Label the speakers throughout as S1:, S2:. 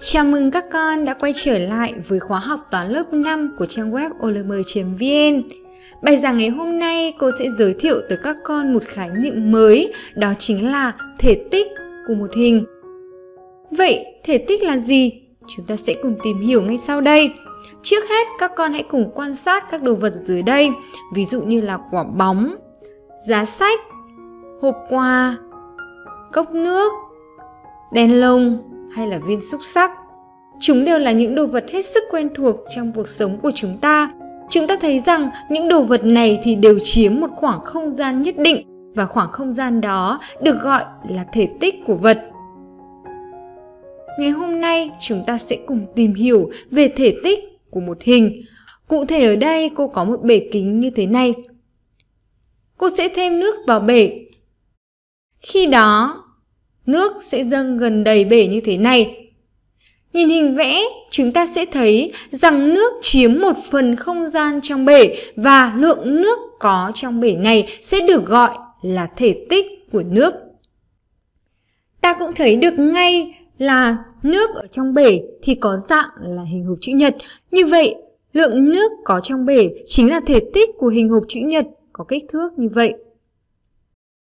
S1: Chào mừng các con đã quay trở lại với khóa học toán lớp 5 của trang web olm.vn. Bài giảng ngày hôm nay cô sẽ giới thiệu tới các con một khái niệm mới, đó chính là thể tích của một hình. Vậy thể tích là gì? Chúng ta sẽ cùng tìm hiểu ngay sau đây. Trước hết, các con hãy cùng quan sát các đồ vật dưới đây, ví dụ như là quả bóng, giá sách, hộp quà, cốc nước, đèn lồng, hay là viên xúc sắc. Chúng đều là những đồ vật hết sức quen thuộc trong cuộc sống của chúng ta. Chúng ta thấy rằng những đồ vật này thì đều chiếm một khoảng không gian nhất định và khoảng không gian đó được gọi là thể tích của vật. Ngày hôm nay chúng ta sẽ cùng tìm hiểu về thể tích của một hình. Cụ thể ở đây cô có một bể kính như thế này. Cô sẽ thêm nước vào bể. Khi đó, nước sẽ dâng gần đầy bể như thế này. Nhìn hình vẽ, chúng ta sẽ thấy rằng nước chiếm một phần không gian trong bể và lượng nước có trong bể này sẽ được gọi là thể tích của nước. Ta cũng thấy được ngay là nước ở trong bể thì có dạng là hình hộp chữ nhật. Như vậy, lượng nước có trong bể chính là thể tích của hình hộp chữ nhật có kích thước như vậy.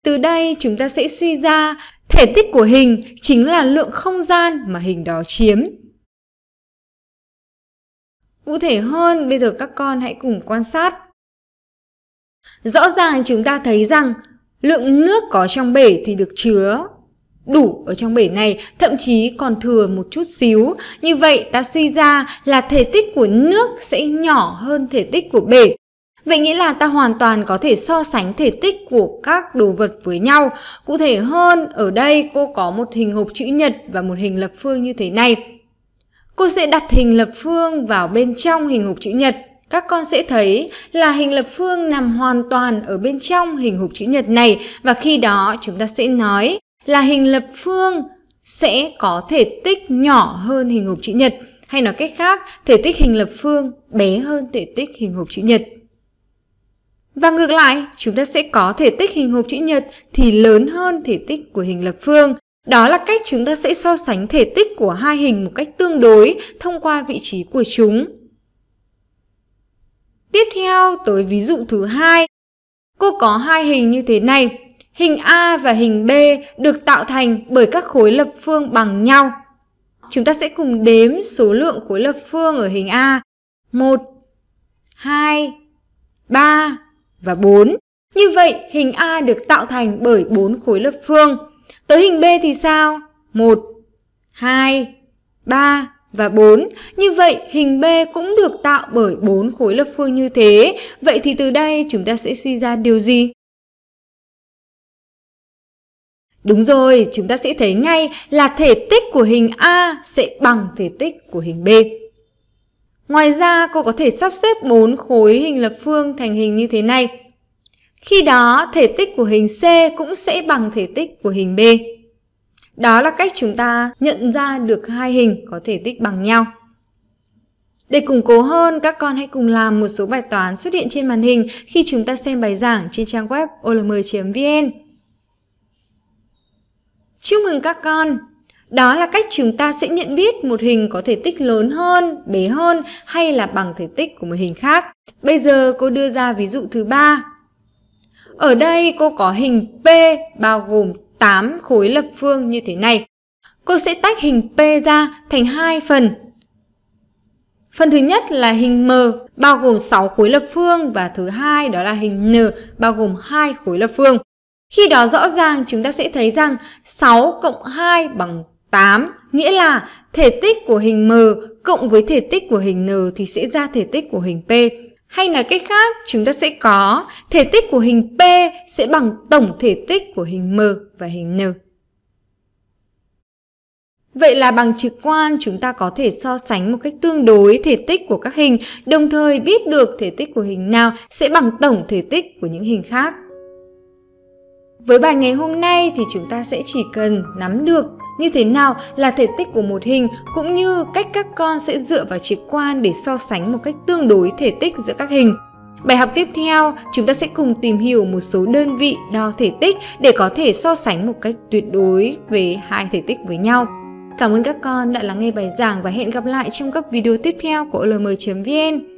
S1: Từ đây chúng ta sẽ suy ra Thể tích của hình chính là lượng không gian mà hình đó chiếm. Cụ thể hơn, bây giờ các con hãy cùng quan sát. Rõ ràng chúng ta thấy rằng lượng nước có trong bể thì được chứa đủ ở trong bể này, thậm chí còn thừa một chút xíu. Như vậy ta suy ra là thể tích của nước sẽ nhỏ hơn thể tích của bể. Vậy nghĩa là ta hoàn toàn có thể so sánh thể tích của các đồ vật với nhau. Cụ thể hơn, ở đây cô có một hình hộp chữ nhật và một hình lập phương như thế này. Cô sẽ đặt hình lập phương vào bên trong hình hộp chữ nhật. Các con sẽ thấy là hình lập phương nằm hoàn toàn ở bên trong hình hộp chữ nhật này và khi đó chúng ta sẽ nói là hình lập phương sẽ có thể tích nhỏ hơn hình hộp chữ nhật hay nói cách khác thể tích hình lập phương bé hơn thể tích hình hộp chữ nhật và ngược lại, chúng ta sẽ có thể tích hình hộp chữ nhật thì lớn hơn thể tích của hình lập phương. Đó là cách chúng ta sẽ so sánh thể tích của hai hình một cách tương đối thông qua vị trí của chúng. Tiếp theo tới ví dụ thứ hai. Cô có hai hình như thế này. Hình A và hình B được tạo thành bởi các khối lập phương bằng nhau. Chúng ta sẽ cùng đếm số lượng khối lập phương ở hình A. 1, 2, 3, và 4. Như vậy, hình A được tạo thành bởi 4 khối lập phương. Tới hình B thì sao? 1, 2, 3 và 4. Như vậy, hình B cũng được tạo bởi 4 khối lập phương như thế. Vậy thì từ đây chúng ta sẽ suy ra điều gì? Đúng rồi, chúng ta sẽ thấy ngay là thể tích của hình A sẽ bằng thể tích của hình B. Ngoài ra, cô có thể sắp xếp 4 khối hình lập phương thành hình như thế này. Khi đó, thể tích của hình C cũng sẽ bằng thể tích của hình B. Đó là cách chúng ta nhận ra được hai hình có thể tích bằng nhau. Để củng cố hơn, các con hãy cùng làm một số bài toán xuất hiện trên màn hình khi chúng ta xem bài giảng trên trang web olm.vn. Chúc mừng các con! Đó là cách chúng ta sẽ nhận biết một hình có thể tích lớn hơn, bé hơn hay là bằng thể tích của một hình khác. Bây giờ cô đưa ra ví dụ thứ ba. Ở đây cô có hình P bao gồm 8 khối lập phương như thế này. Cô sẽ tách hình P ra thành hai phần. Phần thứ nhất là hình M bao gồm 6 khối lập phương và thứ hai đó là hình N bao gồm hai khối lập phương. Khi đó rõ ràng chúng ta sẽ thấy rằng 6 cộng 2 bằng 8 nghĩa là thể tích của hình M cộng với thể tích của hình N thì sẽ ra thể tích của hình P. Hay nói cách khác, chúng ta sẽ có thể tích của hình P sẽ bằng tổng thể tích của hình M và hình N. Vậy là bằng trực quan chúng ta có thể so sánh một cách tương đối thể tích của các hình, đồng thời biết được thể tích của hình nào sẽ bằng tổng thể tích của những hình khác. Với bài ngày hôm nay thì chúng ta sẽ chỉ cần nắm được như thế nào là thể tích của một hình cũng như cách các con sẽ dựa vào trực quan để so sánh một cách tương đối thể tích giữa các hình. Bài học tiếp theo, chúng ta sẽ cùng tìm hiểu một số đơn vị đo thể tích để có thể so sánh một cách tuyệt đối về hai thể tích với nhau. Cảm ơn các con đã lắng nghe bài giảng và hẹn gặp lại trong các video tiếp theo của olm.vn.